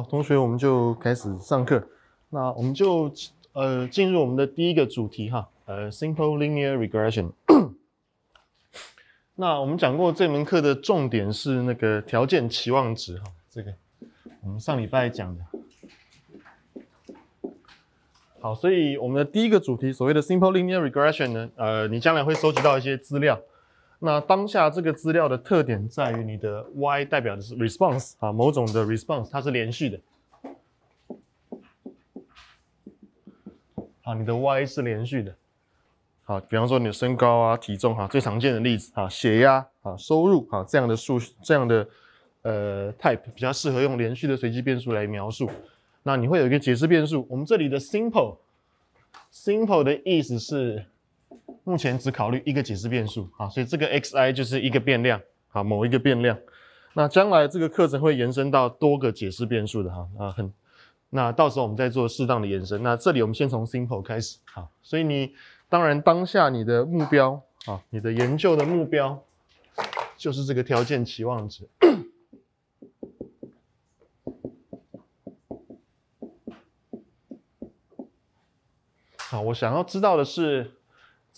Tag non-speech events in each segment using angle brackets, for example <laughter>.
好，同学，我们就开始上课。那我们就呃进入我们的第一个主题哈，呃，simple linear regression。<coughs> 那我们讲过这门课的重点是那个条件期望值哈，这个我们上礼拜讲的。好，所以我们的第一个主题，所谓的 simple linear regression 呢，呃，你将来会收集到一些资料。那当下这个资料的特点在于，你的 Y 代表的是 response 啊，某种的 response，它是连续的，啊，你的 Y 是连续的，好，比方说你的身高啊、体重啊，最常见的例子啊，血压啊、收入啊这样的数这样的呃 type 比较适合用连续的随机变数来描述。那你会有一个解释变数，我们这里的 simple，simple 的意思是。目前只考虑一个解释变数啊，所以这个 X_i 就是一个变量啊，某一个变量。那将来这个课程会延伸到多个解释变数的哈啊，很，那到时候我们再做适当的延伸。那这里我们先从 simple 开始好，所以你当然当下你的目标啊，你的研究的目标就是这个条件期望值。<coughs> 好，我想要知道的是。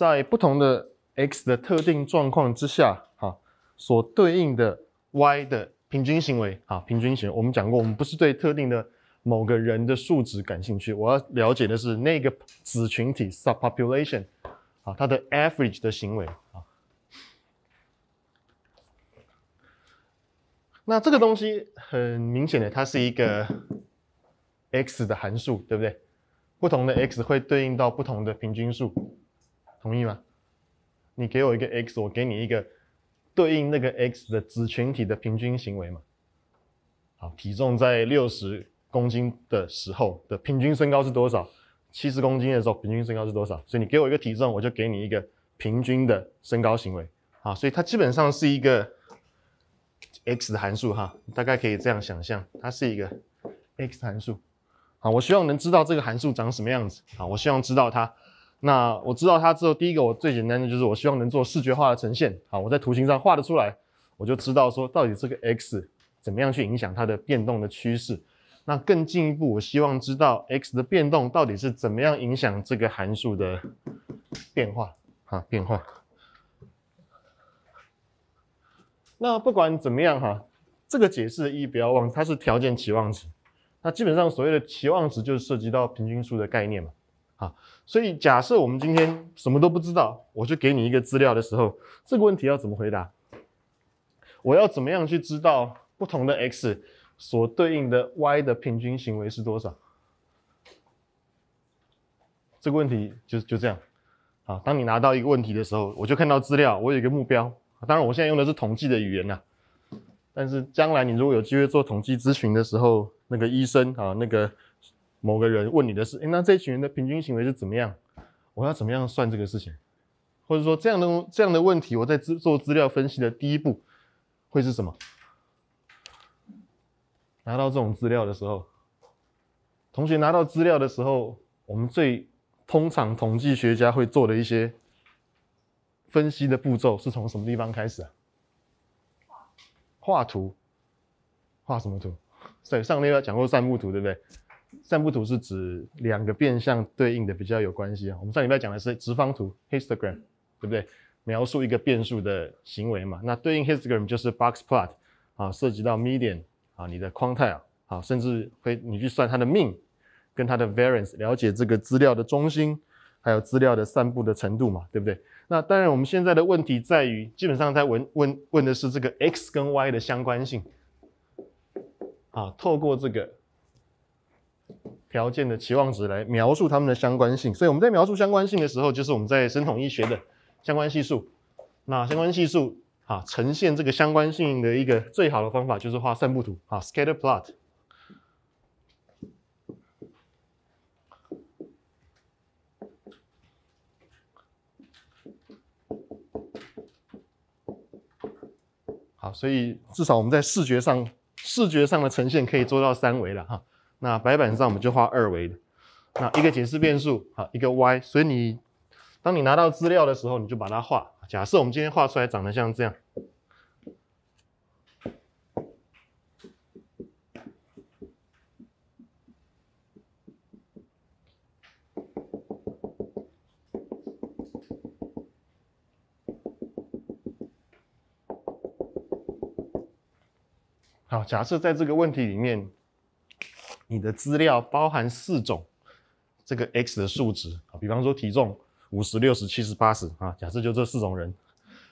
在不同的 x 的特定状况之下，哈，所对应的 y 的平均行为，哈，平均行为，我们讲过，我们不是对特定的某个人的数值感兴趣，我要了解的是那个子群体 subpopulation，啊，它的 average 的行为，啊，那这个东西很明显的，它是一个 x 的函数，对不对？不同的 x 会对应到不同的平均数。同意吗？你给我一个 x，我给你一个对应那个 x 的子群体的平均行为嘛？好，体重在六十公斤的时候的平均身高是多少？七十公斤的时候平均身高是多少？所以你给我一个体重，我就给你一个平均的身高行为。好，所以它基本上是一个 x 函数哈，大概可以这样想象，它是一个 x 函数。好，我希望能知道这个函数长什么样子。好，我希望知道它。那我知道它之后，第一个我最简单的就是我希望能做视觉化的呈现，好，我在图形上画得出来，我就知道说到底这个 x 怎么样去影响它的变动的趋势。那更进一步，我希望知道 x 的变动到底是怎么样影响这个函数的变化，哈，变化。那不管怎么样哈，这个解释的意义不要忘，它是条件期望值。那基本上所谓的期望值就是涉及到平均数的概念嘛，好。所以，假设我们今天什么都不知道，我就给你一个资料的时候，这个问题要怎么回答？我要怎么样去知道不同的 x 所对应的 y 的平均行为是多少？这个问题就就这样。好，当你拿到一个问题的时候，我就看到资料，我有一个目标。当然，我现在用的是统计的语言呐，但是将来你如果有机会做统计咨询的时候，那个医生啊，那个。某个人问你的是：哎，那这群人的平均行为是怎么样？我要怎么样算这个事情？或者说这样的这样的问题，我在做资料分析的第一步会是什么？拿到这种资料的时候，同学拿到资料的时候，我们最通常统计学家会做的一些分析的步骤是从什么地方开始啊？画图，画什么图？对，上节课讲过散布图，对不对？散布图是指两个变相对应的比较有关系啊。我们上礼拜讲的是直方图 （histogram），对不对？描述一个变数的行为嘛。那对应 histogram 就是 box plot 啊，涉及到 median 啊，你的框 e 啊，甚至会你去算它的 mean 跟它的 variance，了解这个资料的中心还有资料的散布的程度嘛，对不对？那当然，我们现在的问题在于，基本上在问问问的是这个 x 跟 y 的相关性啊，透过这个。条件的期望值来描述它们的相关性，所以我们在描述相关性的时候，就是我们在生统医学的相关系数。那相关系数啊，呈现这个相关性的一个最好的方法就是画散布图啊，scatter plot。好，所以至少我们在视觉上，视觉上的呈现可以做到三维了哈。那白板上我们就画二维的，那一个解释变数，好，一个 y。所以你当你拿到资料的时候，你就把它画。假设我们今天画出来长得像这样，好，假设在这个问题里面。你的资料包含四种这个 x 的数值啊，比方说体重五十六十七十八十啊，假设就这四种人，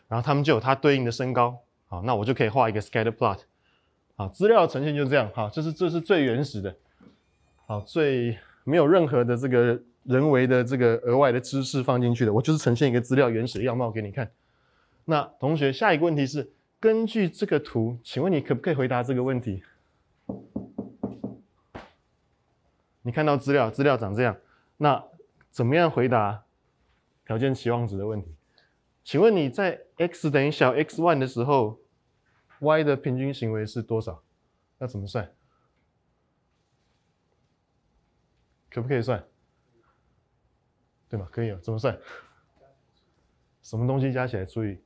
然后他们就有它对应的身高啊，那我就可以画一个 scatter plot 啊，资料呈现就这样哈，这是这是最原始的，好，最没有任何的这个人为的这个额外的知识放进去的，我就是呈现一个资料原始样貌给你看。那同学下一个问题是，根据这个图，请问你可不可以回答这个问题？你看到资料，资料长这样，那怎么样回答条件期望值的问题？请问你在 x 等于小 x y 的时候，y 的平均行为是多少？要怎么算？可不可以算？对吧？可以啊，怎么算？什么东西加起来除以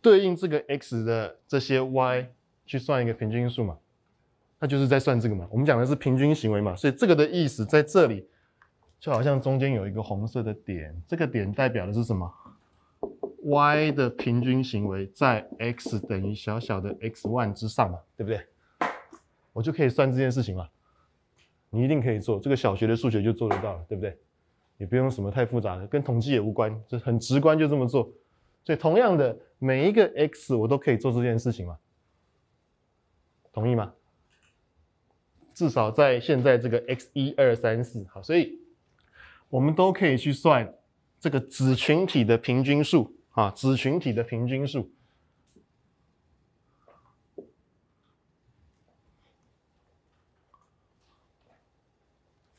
对应这个 x 的这些 y 去算一个平均数嘛？那就是在算这个嘛。我们讲的是平均行为嘛，所以这个的意思在这里，就好像中间有一个红色的点，这个点代表的是什么？Y 的平均行为在 X 等于小小的 X one 之上嘛，对不对？我就可以算这件事情嘛。你一定可以做，这个小学的数学就做得到，了，对不对？也不用什么太复杂的，跟统计也无关，就很直观就这么做。所以同样的，每一个 X 我都可以做这件事情嘛。同意吗？至少在现在这个 x 一二三四，好，所以我们都可以去算这个子群体的平均数啊，子群体的平均数。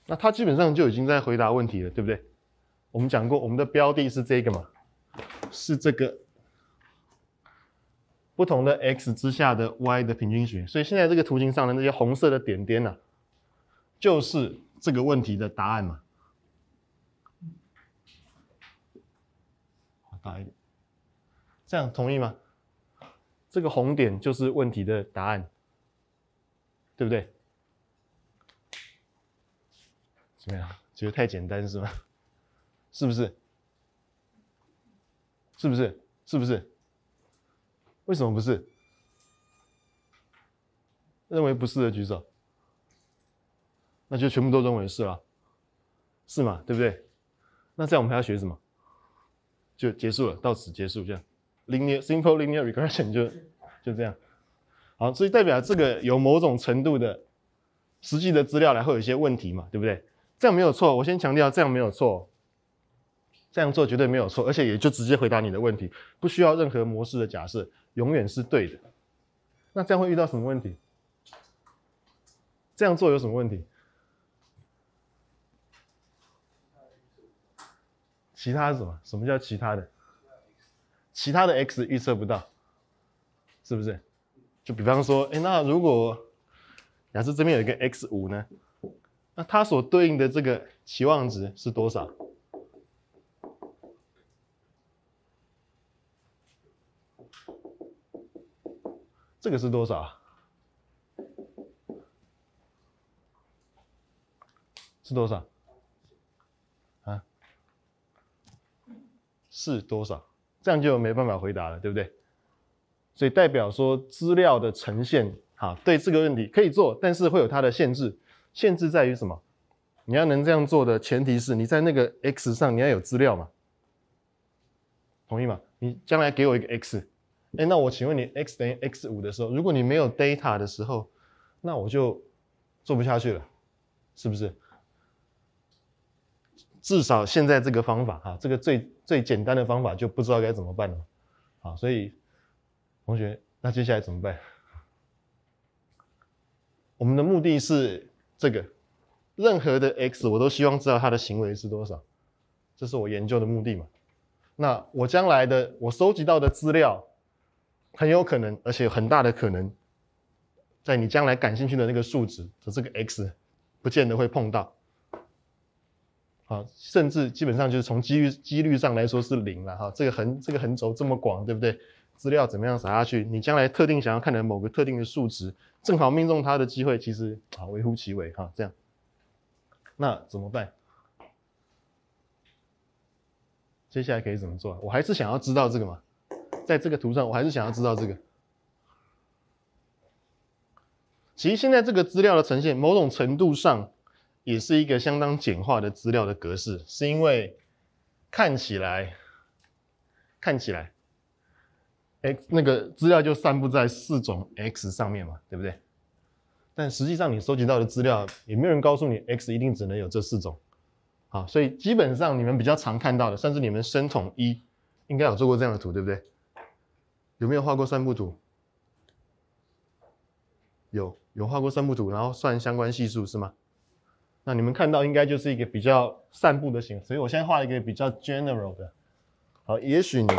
那它基本上就已经在回答问题了，对不对？我们讲过，我们的标的是这个嘛，是这个。不同的 x 之下的 y 的平均值，所以现在这个图形上的那些红色的点点呢，就是这个问题的答案嘛。好大一点，这样同意吗？这个红点就是问题的答案，对不对？怎么样？觉得太简单是吗？是不是？是不是？是不是？为什么不是？认为不是的举手。那就全部都认为是了，是嘛？对不对？那这样我们还要学什么？就结束了，到此结束，这样。linear simple linear regression 就就这样。好，所以代表这个有某种程度的实际的资料来会有一些问题嘛，对不对？这样没有错，我先强调，这样没有错。这样做绝对没有错，而且也就直接回答你的问题，不需要任何模式的假设，永远是对的。那这样会遇到什么问题？这样做有什么问题？其他什么？什么叫其他的？其他的 x 预测不到，是不是？就比方说，哎，那如果假设这边有一个 x 五呢？那它所对应的这个期望值是多少？这个是多少？是多少？啊？是多少？这样就没办法回答了，对不对？所以代表说资料的呈现，哈，对这个问题可以做，但是会有它的限制。限制在于什么？你要能这样做的前提是你在那个 x 上你要有资料嘛？同意吗？你将来给我一个 x。哎，那我请问你，x 等于 x 五的时候，如果你没有 data 的时候，那我就做不下去了，是不是？至少现在这个方法哈，这个最最简单的方法就不知道该怎么办了。啊，所以同学，那接下来怎么办？我们的目的是这个，任何的 x 我都希望知道它的行为是多少，这是我研究的目的嘛。那我将来的我收集到的资料。很有可能，而且有很大的可能，在你将来感兴趣的那个数值的这个 x，不见得会碰到。好，甚至基本上就是从几率几率上来说是零了哈。这个横这个横轴这么广，对不对？资料怎么样撒下去？你将来特定想要看的某个特定的数值，正好命中它的机会，其实啊微乎其微哈。这样，那怎么办？接下来可以怎么做？我还是想要知道这个嘛。在这个图上，我还是想要知道这个。其实现在这个资料的呈现，某种程度上也是一个相当简化的资料的格式，是因为看起来看起来，哎，那个资料就散布在四种 x 上面嘛，对不对？但实际上你收集到的资料，也没有人告诉你 x 一定只能有这四种，啊，所以基本上你们比较常看到的，甚至你们生统一应该有做过这样的图，对不对？有没有画过散布图？有，有画过散布图，然后算相关系数是吗？那你们看到应该就是一个比较散布的形，所以我现在画一个比较 general 的。好，也许你，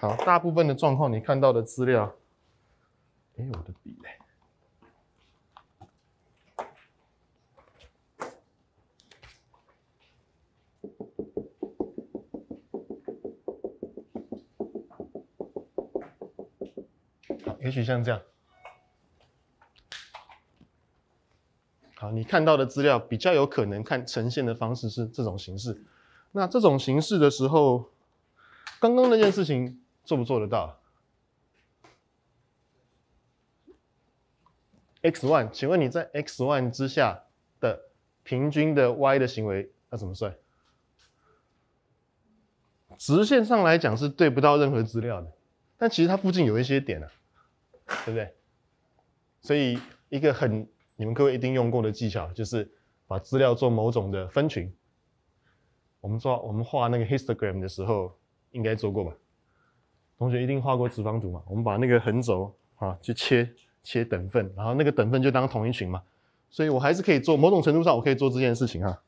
好，大部分的状况你看到的资料，哎，我的笔嘞。也许像这样，好，你看到的资料比较有可能看呈现的方式是这种形式。那这种形式的时候，刚刚那件事情做不做得到？X one，请问你在 X one 之下的平均的 Y 的行为要怎么算？直线上来讲是对不到任何资料的，但其实它附近有一些点啊。对不对？所以一个很你们各位一定用过的技巧，就是把资料做某种的分群。我们做我们画那个 histogram 的时候，应该做过吧？同学一定画过脂肪图嘛？我们把那个横轴啊去切切等份，然后那个等份就当同一群嘛。所以我还是可以做某种程度上我可以做这件事情啊。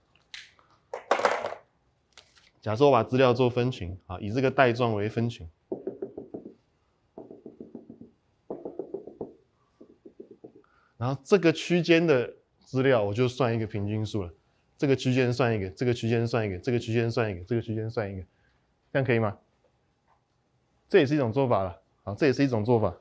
假设我把资料做分群啊，以这个带状为分群。然后这个区间的资料我就算一个平均数了，这个区间算一个，这个区间算一个，这个区间算一个，这个区间算一个，这样可以吗？这也是一种做法了，好，这也是一种做法。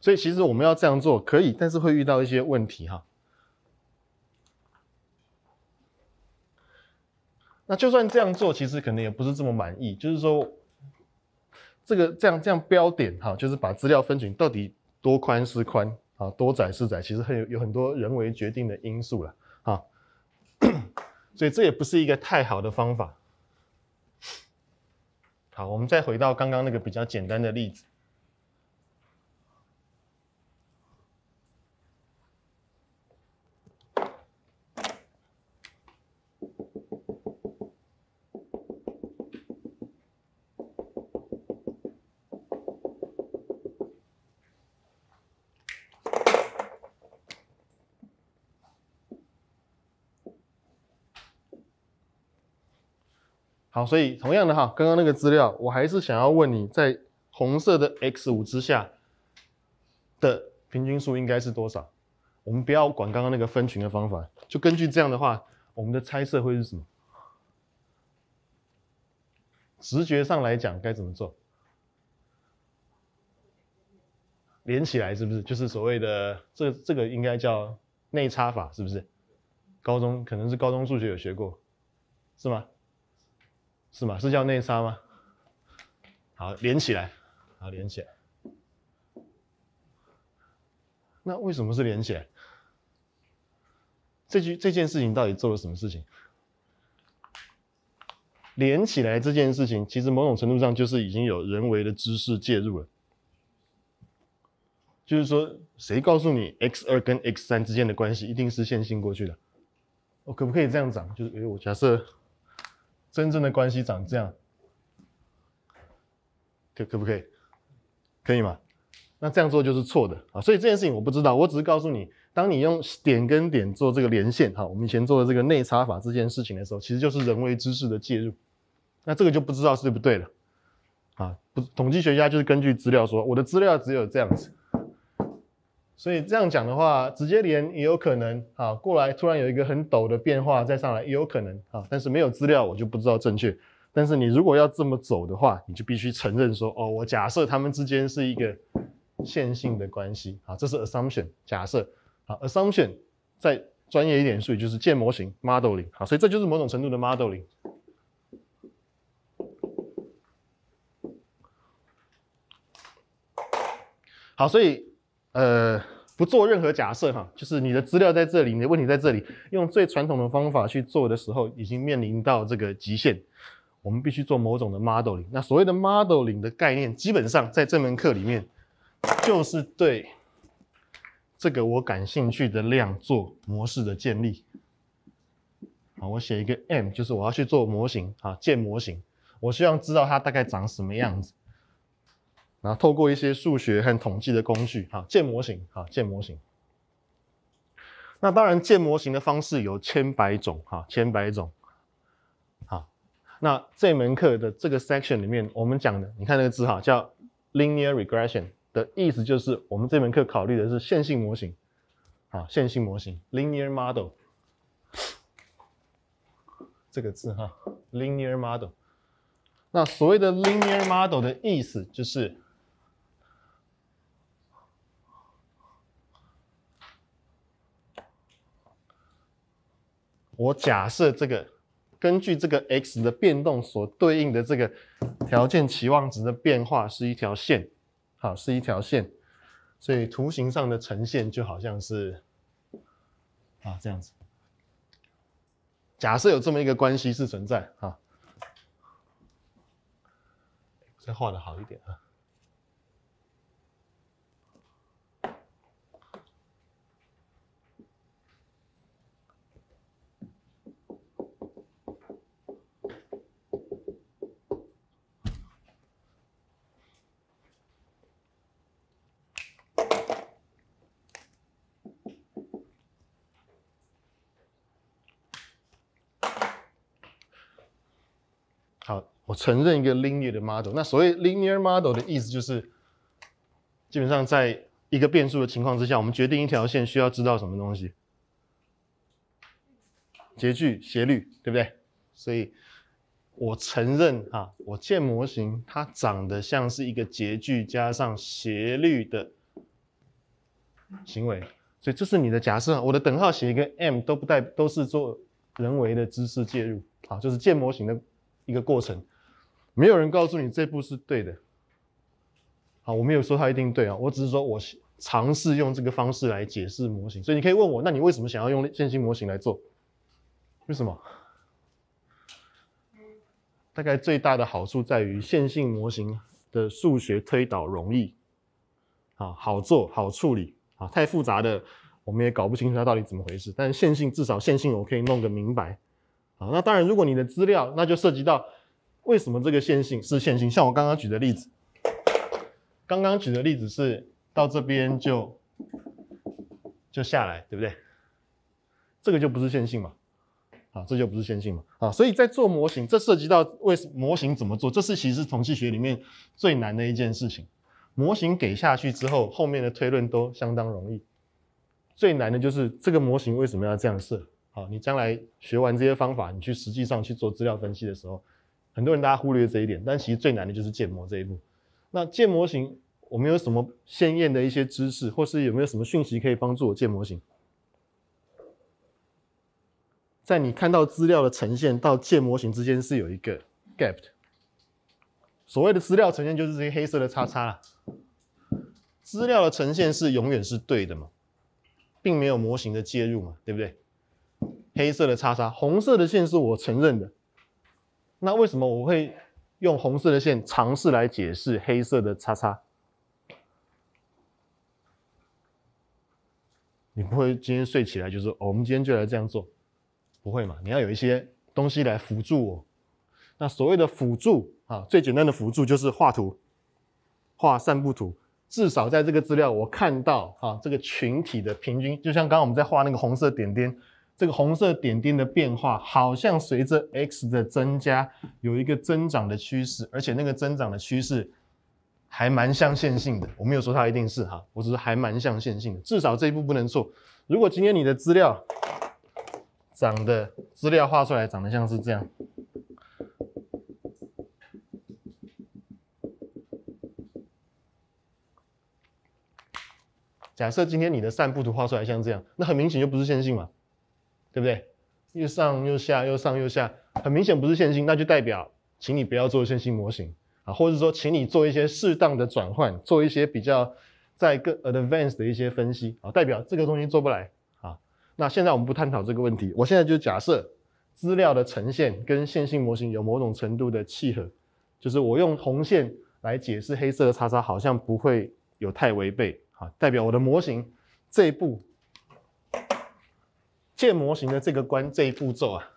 所以其实我们要这样做可以，但是会遇到一些问题哈。那就算这样做，其实可能也不是这么满意，就是说。这个这样这样标点哈，就是把资料分群到底多宽是宽啊，多窄是窄，其实很有有很多人为决定的因素了啊，<coughs> 所以这也不是一个太好的方法。好，我们再回到刚刚那个比较简单的例子。好，所以同样的哈，刚刚那个资料，我还是想要问你，在红色的 X 五之下的平均数应该是多少？我们不要管刚刚那个分群的方法，就根据这样的话，我们的猜测会是什么？直觉上来讲，该怎么做？连起来是不是？就是所谓的这这个应该叫内插法是不是？高中可能是高中数学有学过，是吗？是吗？是叫内沙吗？好，连起来，好连起来。那为什么是连起来？这句这件事情到底做了什么事情？连起来这件事情，其实某种程度上就是已经有人为的知识介入了。就是说，谁告诉你 x 二跟 x 三之间的关系一定是线性过去的？我可不可以这样讲？就是，哎，我假设。真正的关系长这样，可可不可以？可以吗？那这样做就是错的啊！所以这件事情我不知道，我只是告诉你，当你用点跟点做这个连线，哈，我们以前做的这个内插法这件事情的时候，其实就是人为知识的介入。那这个就不知道是不对了啊！不，统计学家就是根据资料说，我的资料只有这样子。所以这样讲的话，直接连也有可能啊，过来突然有一个很陡的变化再上来也有可能啊，但是没有资料我就不知道正确。但是你如果要这么走的话，你就必须承认说，哦，我假设他们之间是一个线性的关系啊，这是 assumption 假设啊 assumption，在专业一点术语就是建模型 modeling 好，所以这就是某种程度的 modeling 好，所以。呃，不做任何假设哈，就是你的资料在这里，你的问题在这里，用最传统的方法去做的时候，已经面临到这个极限，我们必须做某种的 modeling。那所谓的 modeling 的概念，基本上在这门课里面，就是对这个我感兴趣的量做模式的建立。好，我写一个 M，就是我要去做模型，啊，建模型，我希望知道它大概长什么样子。那透过一些数学和统计的工具，哈，建模型，哈，建模型。那当然建模型的方式有千百种，哈，千百种，好。那这门课的这个 section 里面，我们讲的，你看那个字哈，叫 linear regression 的意思就是，我们这门课考虑的是线性模型，好，线性模型 linear model <coughs> 这个字哈，linear model。那所谓的 linear model 的意思就是。我假设这个根据这个 x 的变动所对应的这个条件期望值的变化是一条线，好，是一条线，所以图形上的呈现就好像是啊这样子。假设有这么一个关系是存在，哈，再画的好一点啊。我承认一个 linear 的 model。那所谓 linear model 的意思就是，基本上在一个变数的情况之下，我们决定一条线需要知道什么东西，截距、斜率，对不对？所以，我承认啊，我建模型它长得像是一个截距加上斜率的行为。所以这是你的假设。我的等号写一个 m 都不带，都是做人为的知识介入，好，就是建模型的一个过程。没有人告诉你这步是对的，好，我没有说它一定对啊，我只是说我尝试用这个方式来解释模型，所以你可以问我，那你为什么想要用线性模型来做？为什么？大概最大的好处在于线性模型的数学推导容易，啊，好做，好处理，啊，太复杂的我们也搞不清楚它到底怎么回事，但是线性至少线性我可以弄个明白，啊，那当然如果你的资料那就涉及到。为什么这个线性是线性？像我刚刚举的例子，刚刚举的例子是到这边就就下来，对不对？这个就不是线性嘛，啊，这就不是线性嘛，啊，所以在做模型，这涉及到为什么模型怎么做，这是其实统计学里面最难的一件事情。模型给下去之后，后面的推论都相当容易，最难的就是这个模型为什么要这样设？好，你将来学完这些方法，你去实际上去做资料分析的时候。很多人大家忽略这一点，但其实最难的就是建模这一步。那建模型，我们有什么鲜艳的一些知识，或是有没有什么讯息可以帮助我建模型？在你看到资料的呈现到建模型之间是有一个 gap 的。所谓的资料呈现就是这些黑色的叉叉了。资料的呈现是永远是对的嘛，并没有模型的介入嘛，对不对？黑色的叉叉，红色的线是我承认的。那为什么我会用红色的线尝试来解释黑色的叉叉？你不会今天睡起来就说“哦、我们今天就来这样做”，不会嘛？你要有一些东西来辅助我。那所谓的辅助啊，最简单的辅助就是画图，画散布图。至少在这个资料我看到啊，这个群体的平均，就像刚刚我们在画那个红色点点。这个红色点点的变化，好像随着 x 的增加有一个增长的趋势，而且那个增长的趋势还蛮像线性的。我没有说它一定是哈，我只是还蛮像线性的，至少这一步不能错。如果今天你的资料长的资料画出来长得像是这样，假设今天你的散布图画出来像这样，那很明显就不是线性嘛。对不对？又上又下，又上又下，很明显不是线性，那就代表，请你不要做线性模型啊，或者说，请你做一些适当的转换，做一些比较在更 advanced 的一些分析啊，代表这个东西做不来啊。那现在我们不探讨这个问题，我现在就假设资料的呈现跟线性模型有某种程度的契合，就是我用红线来解释黑色的叉叉，好像不会有太违背啊，代表我的模型这一步。建模型的这个关这一步骤啊，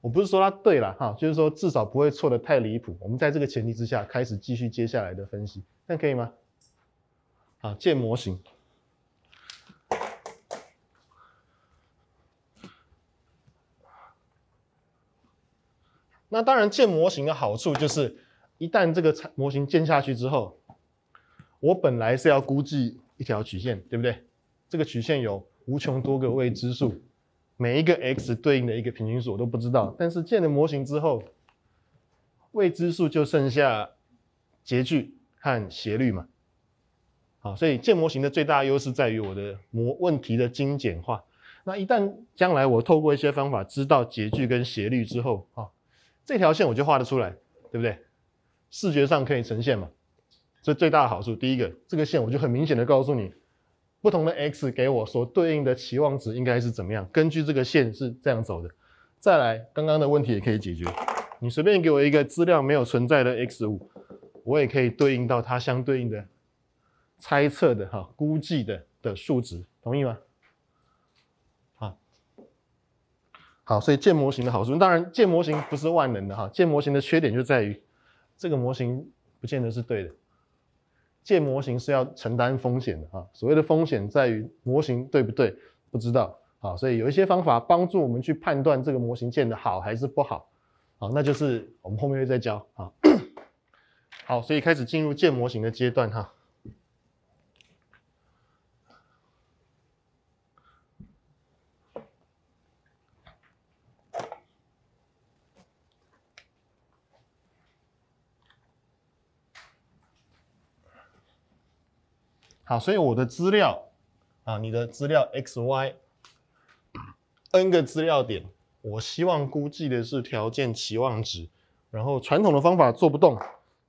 我不是说它对了哈，就是说至少不会错的太离谱。我们在这个前提之下开始继续接下来的分析，那可以吗？好，建模型。那当然，建模型的好处就是，一旦这个模型建下去之后，我本来是要估计一条曲线，对不对？这个曲线有。无穷多个未知数，每一个 x 对应的一个平均数我都不知道。但是建了模型之后，未知数就剩下截距和斜率嘛。好，所以建模型的最大优势在于我的模问题的精简化。那一旦将来我透过一些方法知道截距跟斜率之后，啊，这条线我就画得出来，对不对？视觉上可以呈现嘛。所以最大的好处，第一个，这个线我就很明显的告诉你。不同的 x 给我所对应的期望值应该是怎么样？根据这个线是这样走的，再来刚刚的问题也可以解决。你随便给我一个资料没有存在的 x 五，我也可以对应到它相对应的猜测的哈估计的的数值，同意吗？好，好，所以建模型的好处，当然建模型不是万能的哈，建模型的缺点就在于这个模型不见得是对的。建模型是要承担风险的啊，所谓的风险在于模型对不对，不知道啊，所以有一些方法帮助我们去判断这个模型建的好还是不好，好，那就是我们后面会再教啊。<coughs> 好，所以开始进入建模型的阶段哈。好，所以我的资料啊，你的资料 x、y，n 个资料点，我希望估计的是条件期望值，然后传统的方法做不动，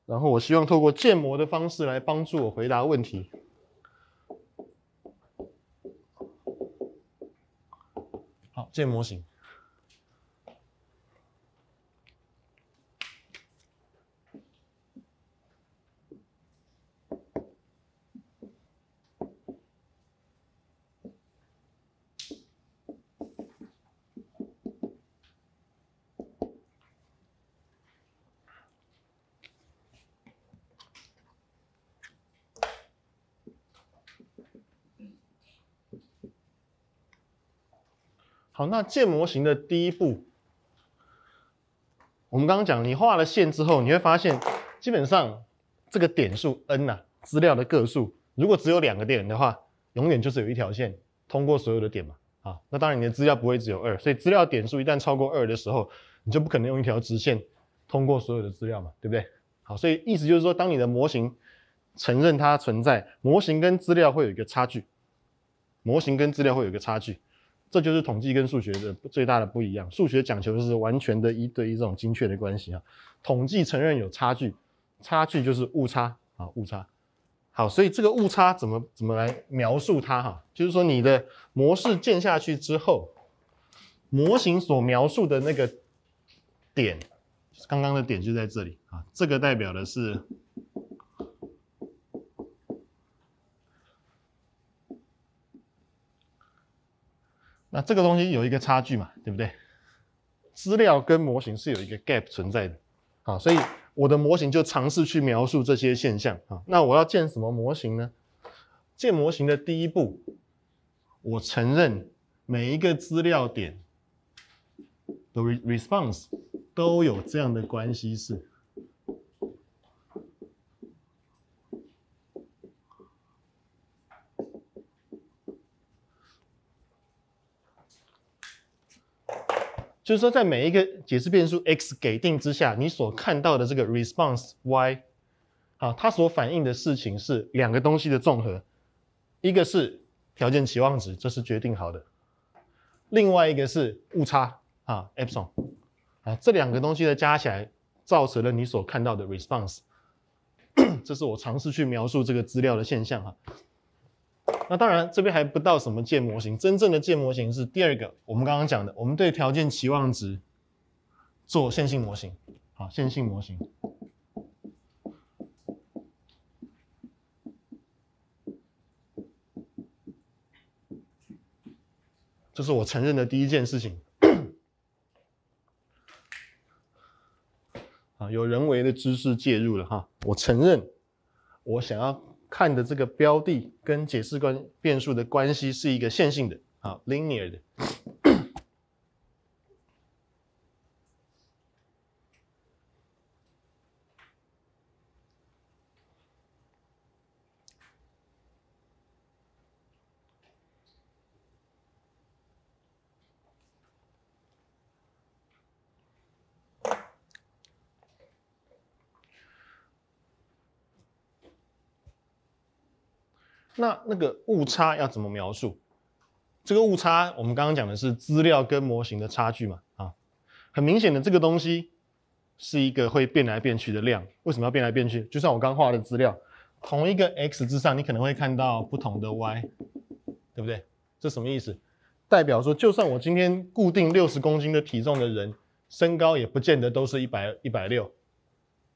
然后我希望透过建模的方式来帮助我回答问题。好，建模型。好，那建模型的第一步，我们刚刚讲，你画了线之后，你会发现，基本上这个点数 n 呐，资料的个数，如果只有两个点的话，永远就是有一条线通过所有的点嘛，啊，那当然你的资料不会只有二，所以资料点数一旦超过二的时候，你就不可能用一条直线通过所有的资料嘛，对不对？好，所以意思就是说，当你的模型承认它存在，模型跟资料会有一个差距，模型跟资料会有一个差距。这就是统计跟数学的最大的不一样。数学讲求的是完全的一对一这种精确的关系啊。统计承认有差距，差距就是误差啊，误差。好，所以这个误差怎么怎么来描述它哈？就是说你的模式建下去之后，模型所描述的那个点，刚刚的点就在这里啊。这个代表的是。那这个东西有一个差距嘛，对不对？资料跟模型是有一个 gap 存在的，好，所以我的模型就尝试去描述这些现象啊。那我要建什么模型呢？建模型的第一步，我承认每一个资料点的 response 都有这样的关系式。就是说，在每一个解释变数 x 给定之下，你所看到的这个 response y，啊，它所反映的事情是两个东西的综合，一个是条件期望值，这是决定好的，另外一个是误差啊，epsilon，啊，这两个东西的加起来造成了你所看到的 response，<coughs> 这是我尝试去描述这个资料的现象哈。那当然，这边还不到什么建模型。真正的建模型是第二个，我们刚刚讲的，我们对条件期望值做线性模型。好，线性模型，这是我承认的第一件事情。啊，有人为的知识介入了哈，我承认，我想要。看的这个标的跟解释关变数的关系是一个线性的，啊 l i n e a r 的。那那个误差要怎么描述？这个误差，我们刚刚讲的是资料跟模型的差距嘛？啊，很明显的，这个东西是一个会变来变去的量。为什么要变来变去？就算我刚画的资料，同一个 x 之上，你可能会看到不同的 y，对不对？这什么意思？代表说，就算我今天固定六十公斤的体重的人，身高也不见得都是一百一百六，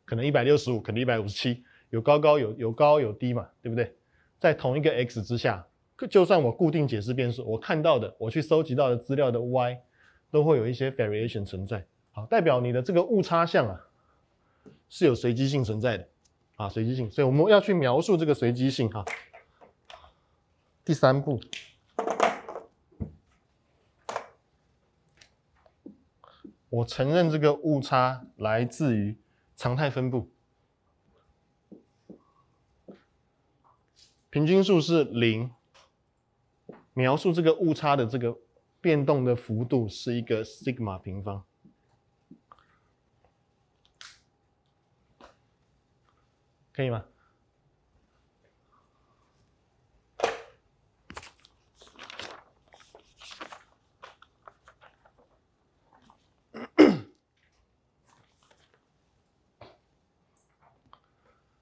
可能一百六十五，可能一百五十七，有高高，有有高有低嘛，对不对？在同一个 x 之下，就算我固定解释变数，我看到的，我去收集到的资料的 y，都会有一些 variation 存在。好，代表你的这个误差项啊，是有随机性存在的，啊，随机性。所以我们要去描述这个随机性。哈，第三步，我承认这个误差来自于常态分布。平均数是零，描述这个误差的这个变动的幅度是一个 sigma 平方，可以吗？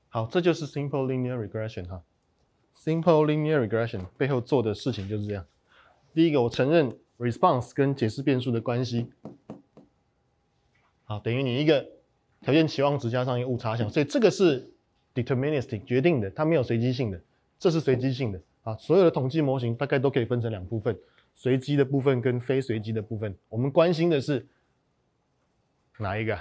好，这就是 simple linear regression 哈。Simple linear regression 背后做的事情就是这样。第一个，我承认 response 跟解释变数的关系啊，等于你一个条件期望值加上一个误差项，所以这个是 deterministic 决定的，它没有随机性的，这是随机性的啊。所有的统计模型大概都可以分成两部分：随机的部分跟非随机的部分。我们关心的是哪一个？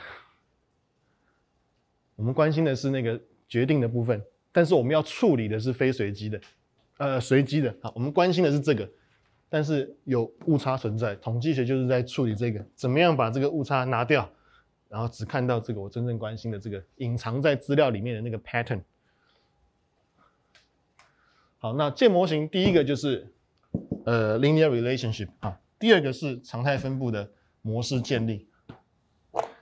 我们关心的是那个决定的部分。但是我们要处理的是非随机的，呃，随机的啊，我们关心的是这个，但是有误差存在，统计学就是在处理这个，怎么样把这个误差拿掉，然后只看到这个我真正关心的这个隐藏在资料里面的那个 pattern。好，那建模型第一个就是呃 linear relationship 啊，第二个是常态分布的模式建立。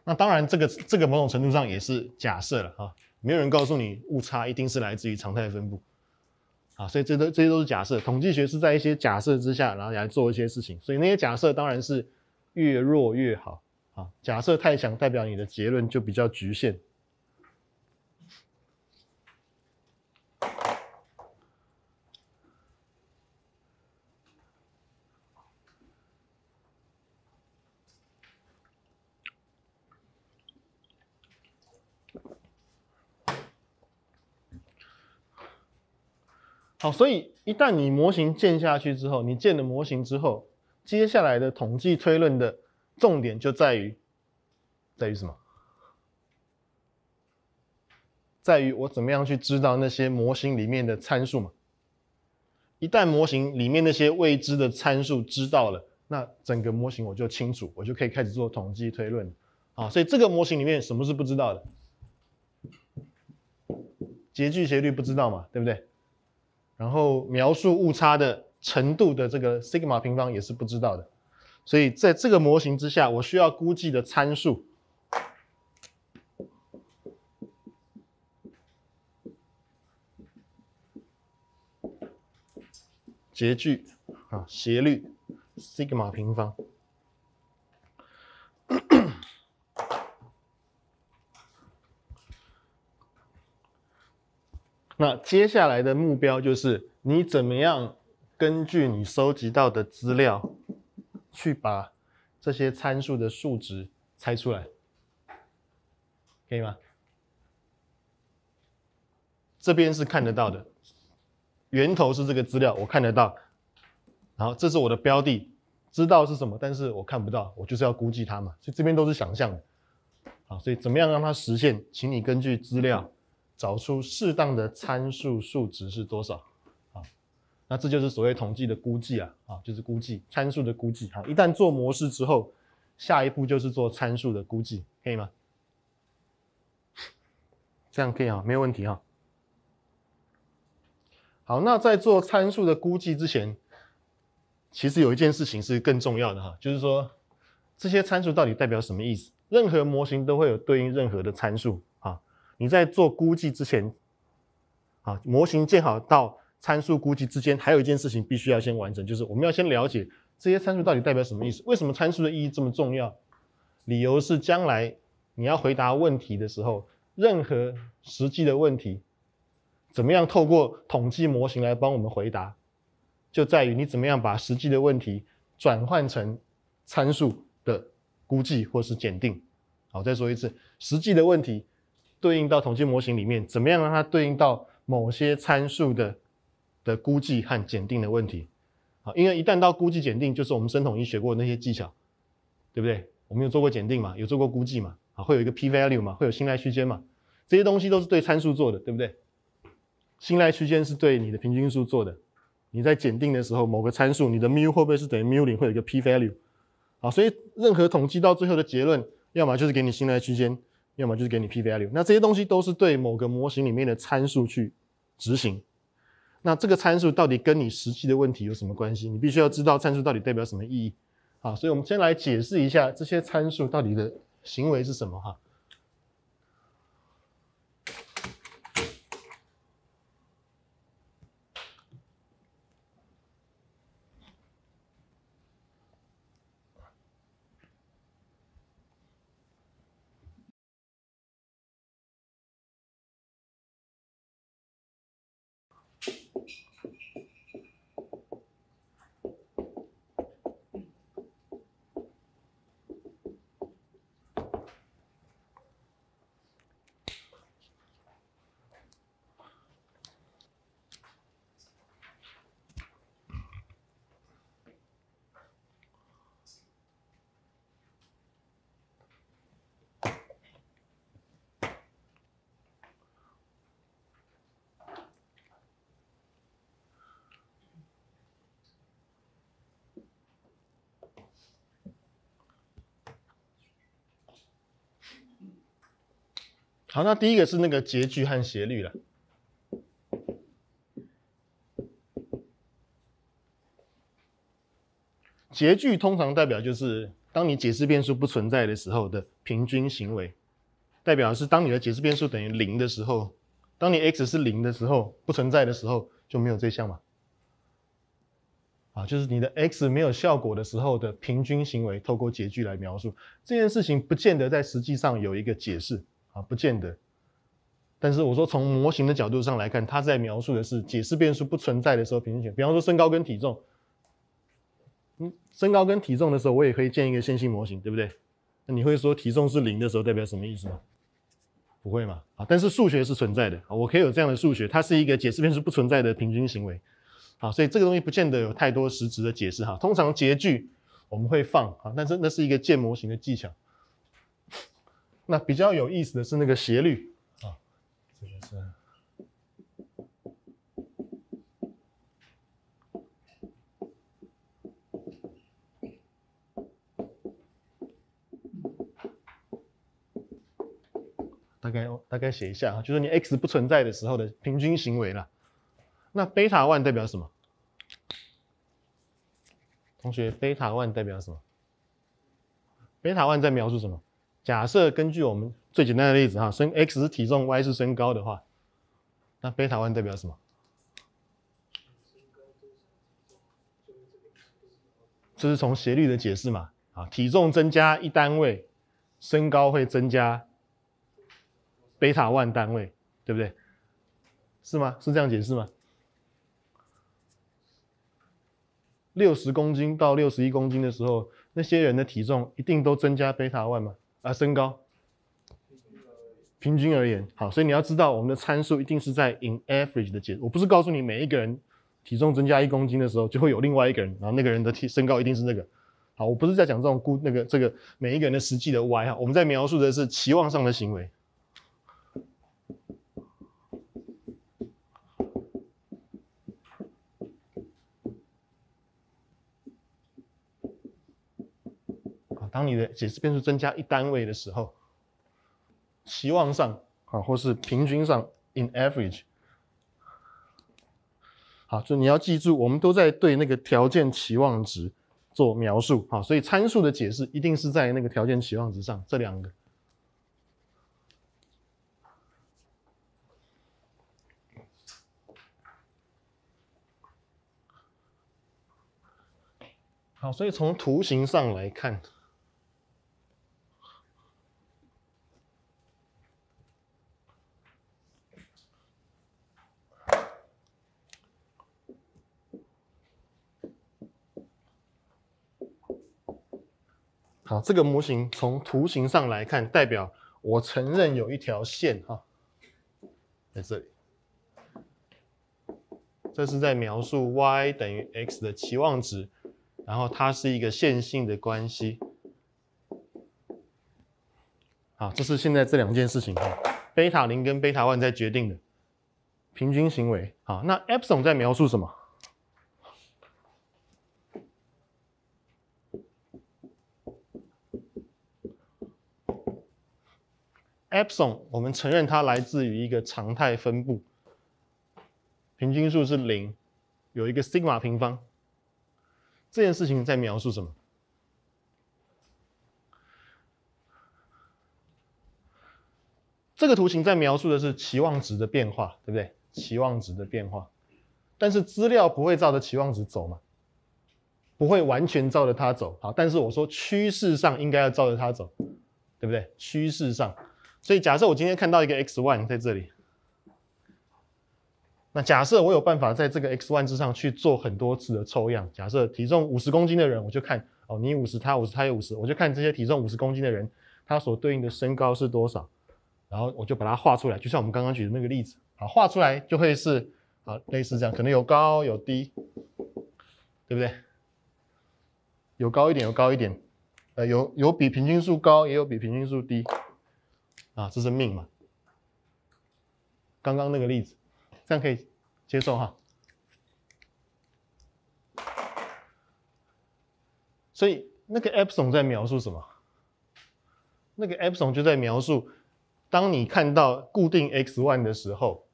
那当然这个这个某种程度上也是假设了啊。没有人告诉你误差一定是来自于常态分布，啊，所以这都这些都是假设。统计学是在一些假设之下，然后来做一些事情。所以那些假设当然是越弱越好，啊，假设太强代表你的结论就比较局限。好，所以一旦你模型建下去之后，你建了模型之后，接下来的统计推论的重点就在于，在于什么？在于我怎么样去知道那些模型里面的参数嘛？一旦模型里面那些未知的参数知道了，那整个模型我就清楚，我就可以开始做统计推论了。好，所以这个模型里面什么是不知道的？截距斜率不知道嘛？对不对？然后描述误差的程度的这个 sigma 平方也是不知道的，所以在这个模型之下，我需要估计的参数，截距啊，斜率，sigma 平方。那接下来的目标就是你怎么样根据你收集到的资料，去把这些参数的数值猜出来，可以吗？这边是看得到的，源头是这个资料，我看得到。然后这是我的标的，知道是什么，但是我看不到，我就是要估计它嘛，所以这边都是想象。好，所以怎么样让它实现，请你根据资料。找出适当的参数数值是多少啊？那这就是所谓统计的估计啊啊，就是估计参数的估计好，一旦做模式之后，下一步就是做参数的估计，可以吗？<laughs> 这样可以啊，没有问题哈。好，那在做参数的估计之前，其实有一件事情是更重要的哈，就是说这些参数到底代表什么意思？任何模型都会有对应任何的参数。你在做估计之前，啊，模型建好到参数估计之间，还有一件事情必须要先完成，就是我们要先了解这些参数到底代表什么意思。为什么参数的意义这么重要？理由是将来你要回答问题的时候，任何实际的问题，怎么样透过统计模型来帮我们回答，就在于你怎么样把实际的问题转换成参数的估计或是检定。好，再说一次，实际的问题。对应到统计模型里面，怎么样让它对应到某些参数的的估计和检定的问题？啊，因为一旦到估计检定，就是我们生统一学过的那些技巧，对不对？我们有做过检定嘛，有做过估计嘛，啊，会有一个 p value 嘛，会有信赖区间嘛，这些东西都是对参数做的，对不对？信赖区间是对你的平均数做的，你在检定的时候，某个参数，你的 mu 会不会是等于 mu 零？会有一个 p value，啊，所以任何统计到最后的结论，要么就是给你信赖区间。要么就是给你 p value，那这些东西都是对某个模型里面的参数去执行，那这个参数到底跟你实际的问题有什么关系？你必须要知道参数到底代表什么意义，好，所以我们先来解释一下这些参数到底的行为是什么哈。好，那第一个是那个截距和斜率了。截距通常代表就是当你解释变数不存在的时候的平均行为，代表是当你的解释变数等于零的时候，当你 x 是零的时候，不存在的时候就没有这项嘛。啊，就是你的 x 没有效果的时候的平均行为，透过截距来描述这件事情，不见得在实际上有一个解释。啊，不见得。但是我说，从模型的角度上来看，它在描述的是解释变数不存在的时候平均。比方说身高跟体重，嗯，身高跟体重的时候，我也可以建一个线性模型，对不对？那你会说体重是零的时候代表什么意思吗？不会嘛？啊，但是数学是存在的，我可以有这样的数学，它是一个解释变数不存在的平均行为。好，所以这个东西不见得有太多实质的解释哈。通常截距我们会放啊，但是那是一个建模型的技巧。那比较有意思的是那个斜率啊，这个是大概大概写一下啊，就是你 x 不存在的时候的平均行为了。那贝塔 one 代表什么？同学，贝塔 one 代表什么？贝塔 one 在描述什么？假设根据我们最简单的例子哈，所以 x 是体重，y 是身高的话，那贝塔 one 代表什么？这是从斜率的解释嘛？啊，体重增加一单位，身高会增加贝塔 one 单位，对不对？是吗？是这样解释吗？六十公斤到六十一公斤的时候，那些人的体重一定都增加贝塔 one 吗？啊，身高，平均而言，好，所以你要知道，我们的参数一定是在 in average 的解，我不是告诉你每一个人体重增加一公斤的时候，就会有另外一个人，然后那个人的体身高一定是那个，好，我不是在讲这种估那个这个每一个人的实际的 y 哈，我们在描述的是期望上的行为。当你的解释变数增加一单位的时候，期望上啊，或是平均上 （in average），好，就你要记住，我们都在对那个条件期望值做描述啊，所以参数的解释一定是在那个条件期望值上。这两个，好，所以从图形上来看。好，这个模型从图形上来看，代表我承认有一条线哈，在这里，这是在描述 y 等于 x 的期望值，然后它是一个线性的关系。好，这是现在这两件事情哈，贝塔零跟贝塔 one 在决定的平均行为。好，那 epsilon 在描述什么？e p s o n 我们承认它来自于一个常态分布，平均数是零，有一个 sigma 平方。这件事情在描述什么？这个图形在描述的是期望值的变化，对不对？期望值的变化，但是资料不会照着期望值走嘛，不会完全照着它走。好，但是我说趋势上应该要照着它走，对不对？趋势上。所以假设我今天看到一个 x one 在这里，那假设我有办法在这个 x one 之上去做很多次的抽样，假设体重五十公斤的人，我就看哦，你五十他五十他有五十，我就看这些体重五十公斤的人，他所对应的身高是多少，然后我就把它画出来，就像我们刚刚举的那个例子，好，画出来就会是啊类似这样，可能有高有低，对不对？有高一点，有高一点，呃，有有比平均数高，也有比平均数低。啊，这是命嘛！刚刚那个例子，这样可以接受哈。所以那个 epsilon 在描述什么？那个 epsilon 就在描述，当你看到固定 x one 的时候，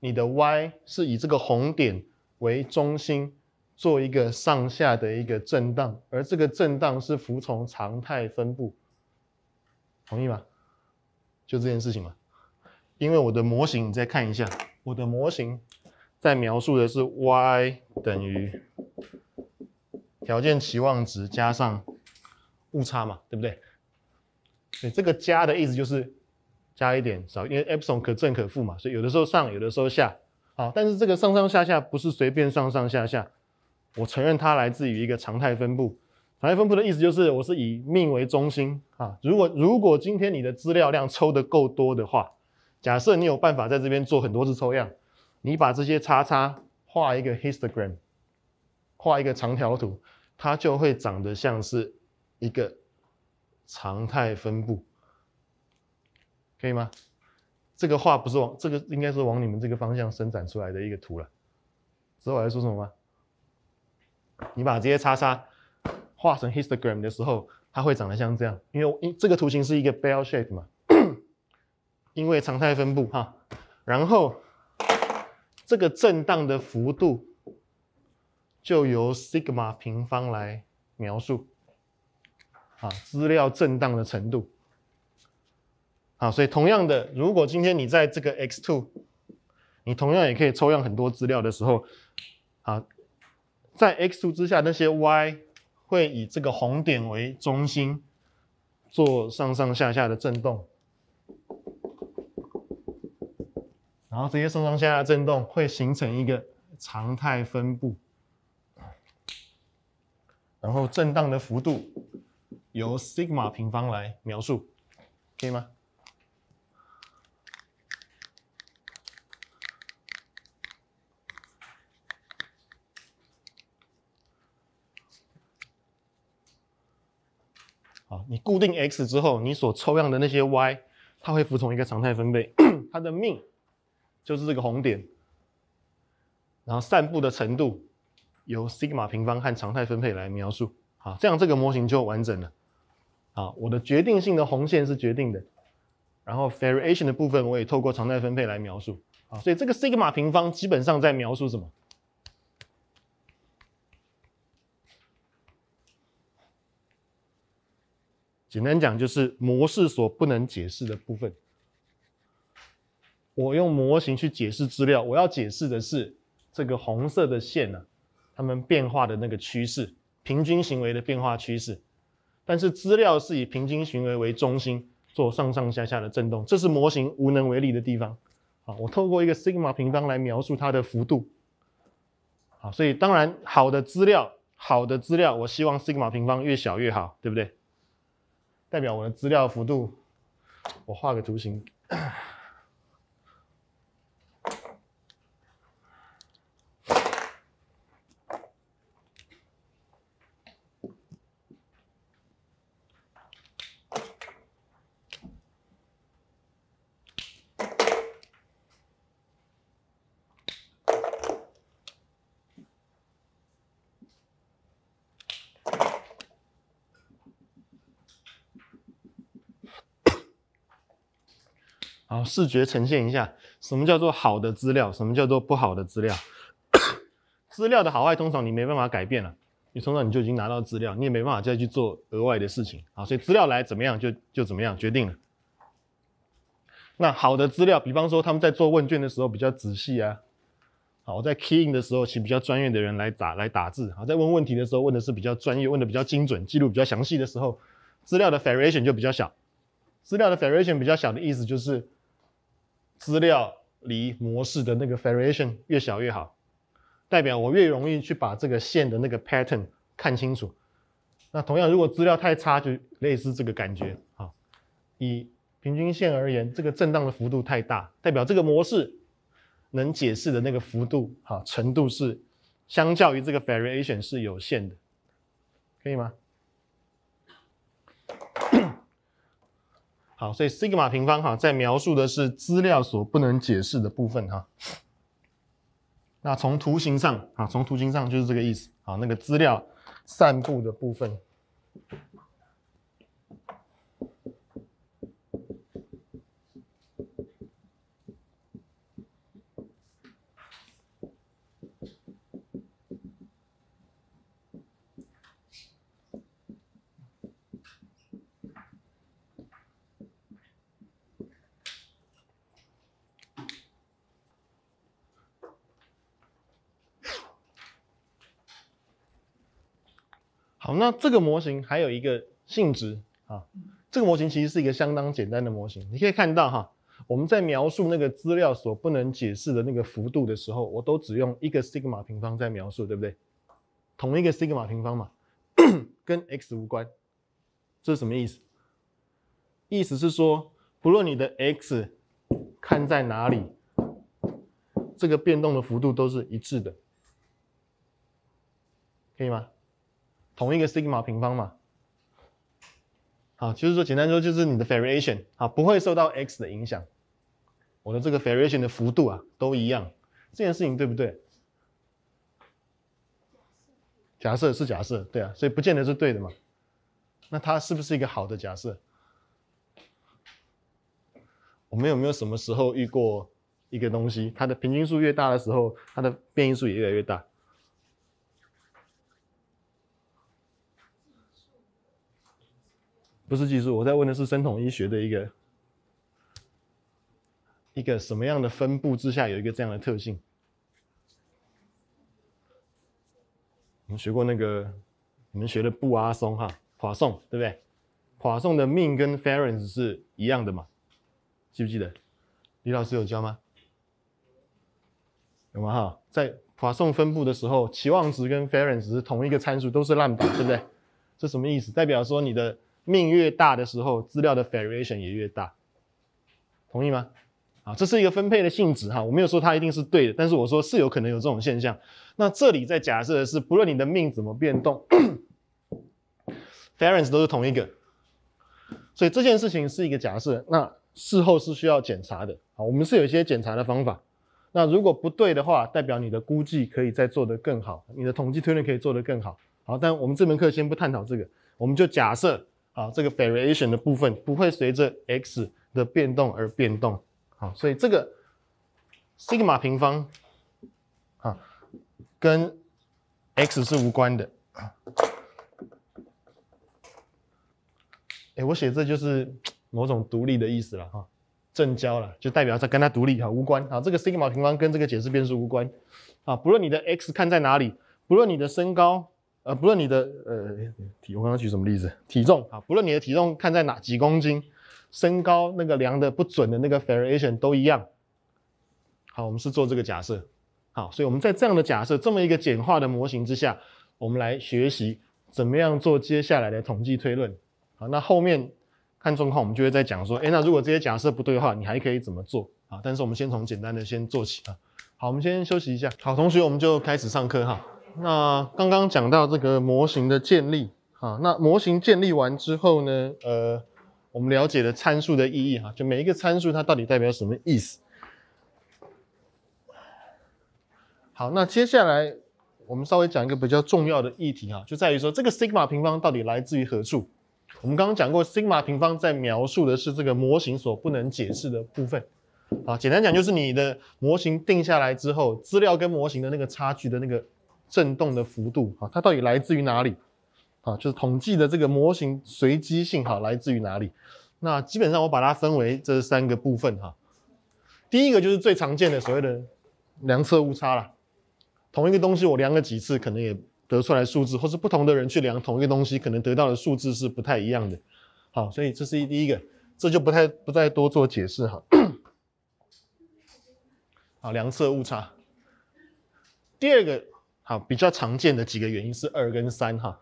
你的 y 是以这个红点为中心做一个上下的一个震荡，而这个震荡是服从常态分布，同意吗？就这件事情嘛，因为我的模型，你再看一下，我的模型在描述的是 y 等于条件期望值加上误差嘛，对不对？所以这个加的意思就是加一点，少因为 epsilon 可正可负嘛，所以有的时候上，有的时候下。好，但是这个上上下下不是随便上上下下，我承认它来自于一个常态分布。常态分布的意思就是，我是以命为中心啊。如果如果今天你的资料量抽得够多的话，假设你有办法在这边做很多次抽样，你把这些叉叉画一个 histogram，画一个长条图，它就会长得像是一个常态分布，可以吗？这个画不是往这个应该是往你们这个方向伸展出来的一个图了。之后我还说什么吗？你把这些叉叉。画成 histogram 的时候，它会长得像这样，因为这个图形是一个 bell shape 嘛，<clears throat> 因为常态分布哈。然后这个震荡的幅度就由 sigma 平方来描述啊，资料震荡的程度啊。所以同样的，如果今天你在这个 x2，你同样也可以抽样很多资料的时候啊，在 x2 之下那些 y。会以这个红点为中心做上上下下的震动，然后这些上上下下震动会形成一个常态分布，然后震荡的幅度由 sigma 平方来描述，可以吗？你固定 x 之后，你所抽样的那些 y，它会服从一个常态分配，<coughs> 它的命就是这个红点，然后散布的程度由 sigma 平方和常态分配来描述。好，这样这个模型就完整了。好，我的决定性的红线是决定的，然后 variation 的部分我也透过常态分配来描述。好，所以这个 sigma 平方基本上在描述什么？简单讲，就是模式所不能解释的部分。我用模型去解释资料，我要解释的是这个红色的线呢，它们变化的那个趋势，平均行为的变化趋势。但是资料是以平均行为为中心做上上下下的震动，这是模型无能为力的地方。好，我透过一个 sigma 平方来描述它的幅度。好，所以当然好的资料，好的资料，我希望 sigma 平方越小越好，对不对？代表我的资料幅度，我画个图形。视觉呈现一下，什么叫做好的资料，什么叫做不好的资料？<coughs> 资料的好坏，通常你没办法改变了。你通常你就已经拿到资料，你也没办法再去做额外的事情啊。所以资料来怎么样，就就怎么样决定了。那好的资料，比方说他们在做问卷的时候比较仔细啊。好，我在 keying 的时候，请比较专业的人来打来打字好，在问问题的时候，问的是比较专业，问的比较精准，记录比较详细的时候，资料的 variation 就比较小。资料的 variation 比较小的意思就是。资料离模式的那个 variation 越小越好，代表我越容易去把这个线的那个 pattern 看清楚。那同样，如果资料太差，就类似这个感觉啊。以平均线而言，这个震荡的幅度太大，代表这个模式能解释的那个幅度哈程度是相较于这个 variation 是有限的，可以吗？好，所以 sigma 平方哈，在描述的是资料所不能解释的部分哈。那从图形上啊，从图形上就是这个意思啊，那个资料散布的部分。好，那这个模型还有一个性质啊，这个模型其实是一个相当简单的模型。你可以看到哈，我们在描述那个资料所不能解释的那个幅度的时候，我都只用一个 sigma 平方在描述，对不对？同一个 sigma 平方嘛，跟 x 无关。这是什么意思？意思是说，不论你的 x 看在哪里，这个变动的幅度都是一致的，可以吗？同一个 sigma 平方嘛，好，就是说简单说就是你的 variation 啊不会受到 x 的影响，我的这个 variation 的幅度啊都一样，这件事情对不对？假设是假设，对啊，所以不见得是对的嘛。那它是不是一个好的假设？我们有没有什么时候遇过一个东西，它的平均数越大的时候，它的变异数也越来越大？不是技术，我在问的是生统医学的一个一个什么样的分布之下有一个这样的特性。我们学过那个？你们学的布阿松哈，华宋对不对？华宋的命跟 f e r i a n c e 是一样的嘛？记不记得？李老师有教吗？有吗？哈，在华宋分布的时候，期望值跟 f e r i a n c e 是同一个参数，都是 lambda，对不对？这什么意思？代表说你的。命越大的时候，资料的 variation 也越大，同意吗？啊，这是一个分配的性质哈，我没有说它一定是对的，但是我说是有可能有这种现象。那这里在假设的是，不论你的命怎么变动，<coughs> variance 都是同一个，所以这件事情是一个假设，那事后是需要检查的好，我们是有一些检查的方法。那如果不对的话，代表你的估计可以再做得更好，你的统计推论可以做得更好。好，但我们这门课先不探讨这个，我们就假设。啊，这个 variation 的部分不会随着 x 的变动而变动。好，所以这个 sigma 平方，啊，跟 x 是无关的。哎，我写这就是某种独立的意思了，哈，正交了，就代表在跟它独立，哈，无关。啊，这个 sigma 平方跟这个解释变数无关。啊，不论你的 x 看在哪里，不论你的身高。呃，不论你的呃体，我刚刚举什么例子？体重啊，不论你的体重看在哪几公斤，身高那个量的不准的那个 variation 都一样。好，我们是做这个假设。好，所以我们在这样的假设，这么一个简化的模型之下，我们来学习怎么样做接下来的统计推论。好，那后面看状况，我们就会再讲说，哎，那如果这些假设不对的话，你还可以怎么做啊？但是我们先从简单的先做起啊。好，我们先休息一下。好，同学，我们就开始上课哈。那刚刚讲到这个模型的建立，啊，那模型建立完之后呢，呃，我们了解的参数的意义，哈，就每一个参数它到底代表什么意思。好，那接下来我们稍微讲一个比较重要的议题，哈，就在于说这个 sigma 平方到底来自于何处？我们刚刚讲过，sigma 平方在描述的是这个模型所不能解释的部分，啊，简单讲就是你的模型定下来之后，资料跟模型的那个差距的那个。震动的幅度啊，它到底来自于哪里啊？就是统计的这个模型随机性哈，来自于哪里？那基本上我把它分为这三个部分哈。第一个就是最常见的所谓的量测误差了。同一个东西我量了几次，可能也得出来数字，或是不同的人去量同一个东西，可能得到的数字是不太一样的。好，所以这是第一个，这就不太不再多做解释哈。<coughs> 好，量测误差。第二个。好，比较常见的几个原因是二跟三哈。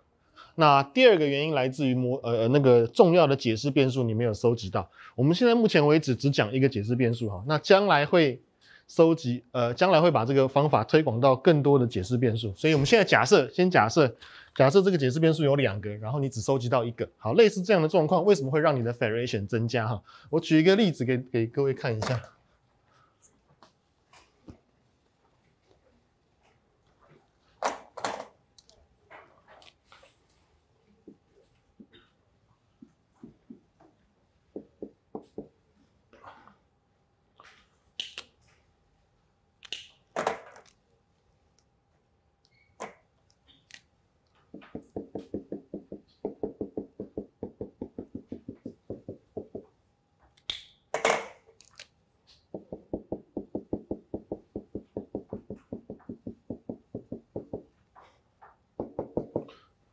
那第二个原因来自于模呃呃那个重要的解释变数你没有收集到。我们现在目前为止只讲一个解释变数哈，那将来会收集呃将来会把这个方法推广到更多的解释变数。所以我们现在假设先假设假设这个解释变数有两个，然后你只收集到一个。好，类似这样的状况，为什么会让你的 variation 增加哈？我举一个例子给给各位看一下。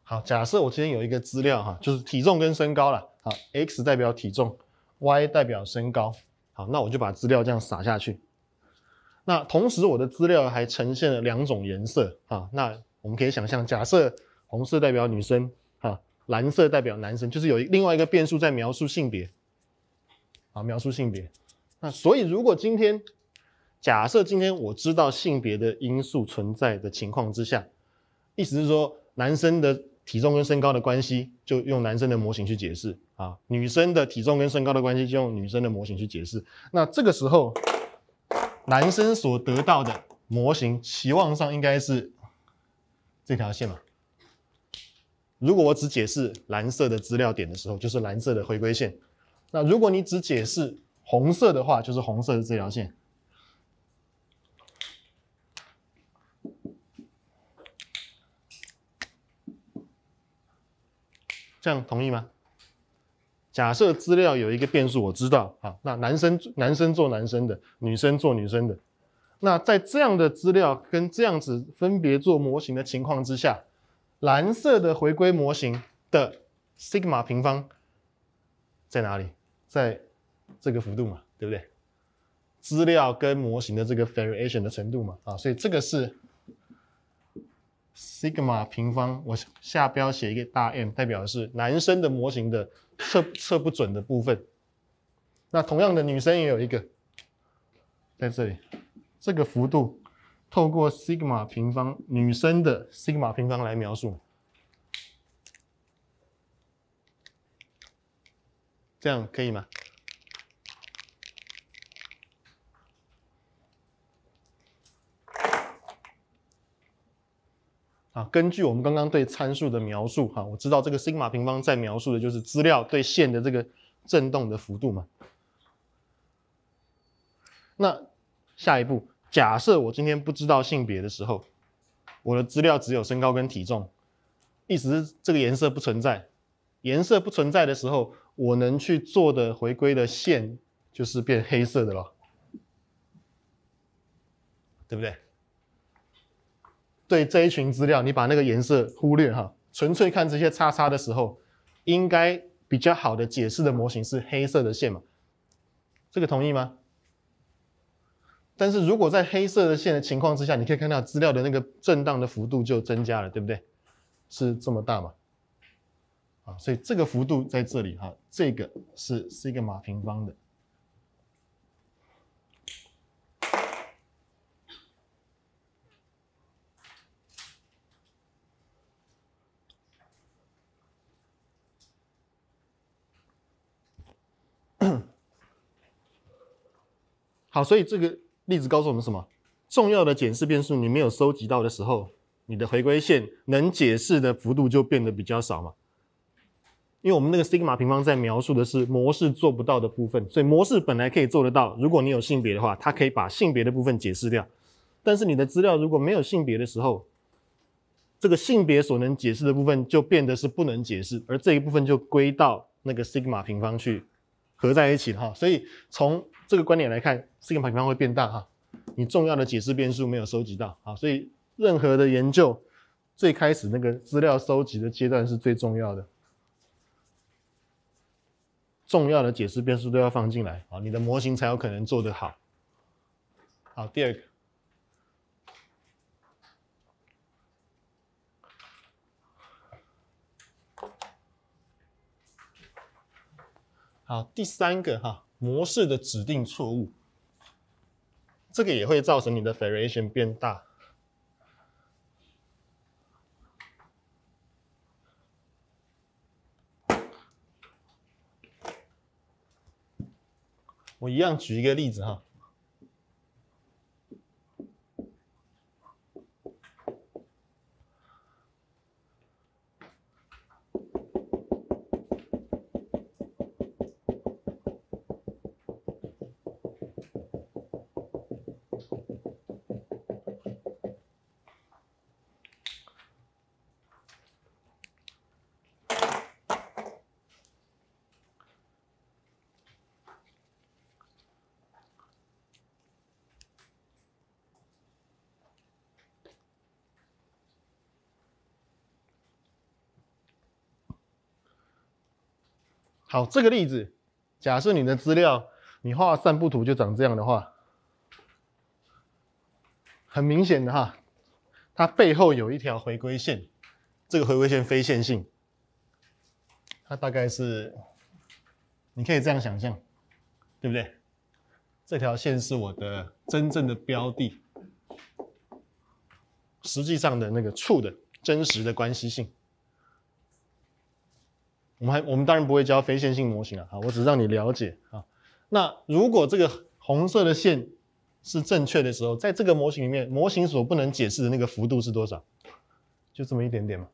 好，假设我今天有一个资料哈，就是体重跟身高了。好，x 代表体重，y 代表身高。好，那我就把资料这样撒下去。那同时，我的资料还呈现了两种颜色啊。那我们可以想象，假设。红色代表女生啊，蓝色代表男生，就是有另外一个变数在描述性别啊，描述性别。那所以如果今天假设今天我知道性别的因素存在的情况之下，意思是说男生的体重跟身高的关系就用男生的模型去解释啊，女生的体重跟身高的关系就用女生的模型去解释。那这个时候男生所得到的模型期望上应该是这条线嘛？如果我只解释蓝色的资料点的时候，就是蓝色的回归线。那如果你只解释红色的话，就是红色的这条线。这样同意吗？假设资料有一个变数，我知道啊。那男生男生做男生的，女生做女生的。那在这样的资料跟这样子分别做模型的情况之下。蓝色的回归模型的 sigma 平方在哪里？在这个幅度嘛，对不对？资料跟模型的这个 variation 的程度嘛，啊，所以这个是 sigma 平方，我下标写一个大 M，代表的是男生的模型的测测不准的部分。那同样的，女生也有一个，在这里，这个幅度。透过 sigma 平方女生的 sigma 平方来描述，这样可以吗？啊，根据我们刚刚对参数的描述，哈，我知道这个 sigma 平方在描述的就是资料对线的这个振动的幅度嘛。那下一步。假设我今天不知道性别的时候，我的资料只有身高跟体重，意思是这个颜色不存在，颜色不存在的时候，我能去做的回归的线就是变黑色的了，对不对？对这一群资料，你把那个颜色忽略哈，纯粹看这些叉叉的时候，应该比较好的解释的模型是黑色的线嘛？这个同意吗？但是如果在黑色的线的情况之下，你可以看到资料的那个震荡的幅度就增加了，对不对？是这么大嘛？啊，所以这个幅度在这里哈，这个是是一个马平方的。<coughs> 好，所以这个。例子告诉我们什么？重要的检视变数你没有收集到的时候，你的回归线能解释的幅度就变得比较少嘛。因为我们那个 sigma 平方在描述的是模式做不到的部分，所以模式本来可以做得到。如果你有性别的话，它可以把性别的部分解释掉。但是你的资料如果没有性别的时候，这个性别所能解释的部分就变得是不能解释，而这一部分就归到那个 sigma 平方去合在一起哈。所以从这个观点来看，这个平方会变大哈。你重要的解释变数没有收集到啊，所以任何的研究最开始那个资料收集的阶段是最重要的，重要的解释变数都要放进来啊，你的模型才有可能做得好。好，第二个。好，第三个哈。模式的指定错误，这个也会造成你的 variation 变大。我一样举一个例子哈。好，这个例子，假设你的资料，你画散布图就长这样的话，很明显的哈，它背后有一条回归线，这个回归线非线性，它大概是，你可以这样想象，对不对？这条线是我的真正的标的，实际上的那个处的真实的关系性。我们还我们当然不会教非线性模型啊，我只是让你了解啊。那如果这个红色的线是正确的时候，在这个模型里面，模型所不能解释的那个幅度是多少？就这么一点点嘛。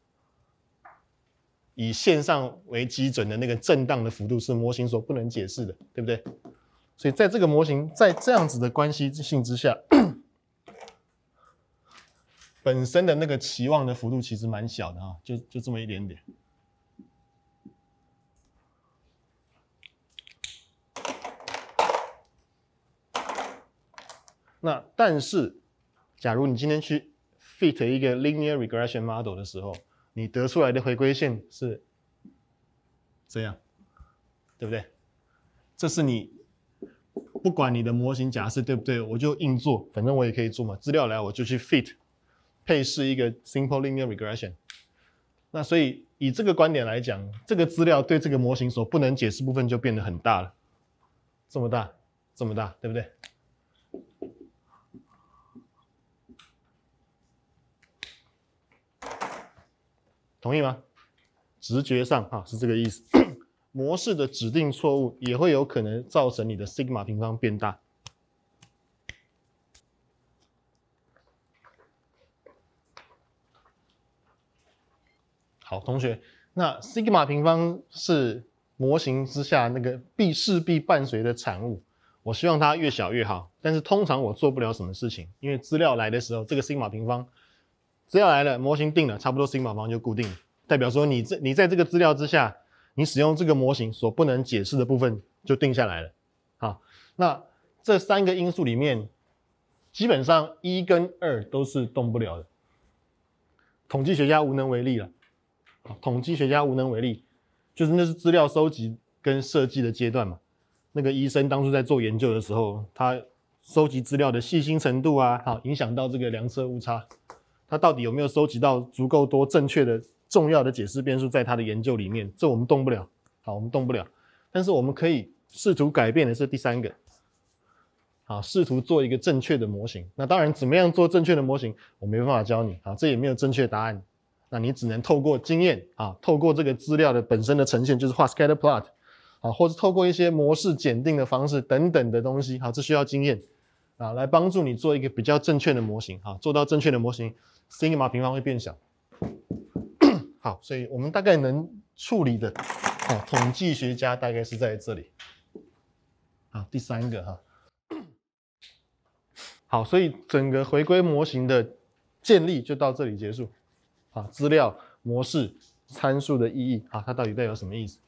以线上为基准的那个震荡的幅度是模型所不能解释的，对不对？所以在这个模型在这样子的关系性之下，<coughs> 本身的那个期望的幅度其实蛮小的啊，就就这么一点点。那但是，假如你今天去 fit 一个 linear regression model 的时候，你得出来的回归线是这样，对不对？这是你不管你的模型假设对不对，我就硬做，反正我也可以做嘛。资料来我就去 fit 配饰一个 simple linear regression。那所以以这个观点来讲，这个资料对这个模型所不能解释部分就变得很大了，这么大，这么大，对不对？同意吗？直觉上啊，是这个意思。<clears throat> 模式的指定错误也会有可能造成你的 sigma 平方变大。好，同学，那 sigma 平方是模型之下那个必势必伴随的产物，我希望它越小越好。但是通常我做不了什么事情，因为资料来的时候，这个 sigma 平方。资料来了，模型定了，差不多。新方就固定，了，代表说你这你在这个资料之下，你使用这个模型所不能解释的部分就定下来了。好，那这三个因素里面，基本上一跟二都是动不了的。统计学家无能为力了，统计学家无能为力，就是那是资料收集跟设计的阶段嘛。那个医生当初在做研究的时候，他收集资料的细心程度啊，好，影响到这个量测误差。他到底有没有收集到足够多正确的、重要的解释变数在他的研究里面，这我们动不了。好，我们动不了。但是我们可以试图改变的是第三个。好，试图做一个正确的模型。那当然，怎么样做正确的模型，我没办法教你。好，这也没有正确答案。那你只能透过经验啊，透过这个资料的本身的呈现，就是画 scatter plot，好，或者透过一些模式检定的方式等等的东西。好，这需要经验啊，来帮助你做一个比较正确的模型。哈，做到正确的模型。Sigma 平方会变小，好，所以我们大概能处理的，哦，统计学家大概是在这里。好，第三个哈，好，所以整个回归模型的建立就到这里结束。好，资料模式参数的意义，啊，它到底代表什么意思？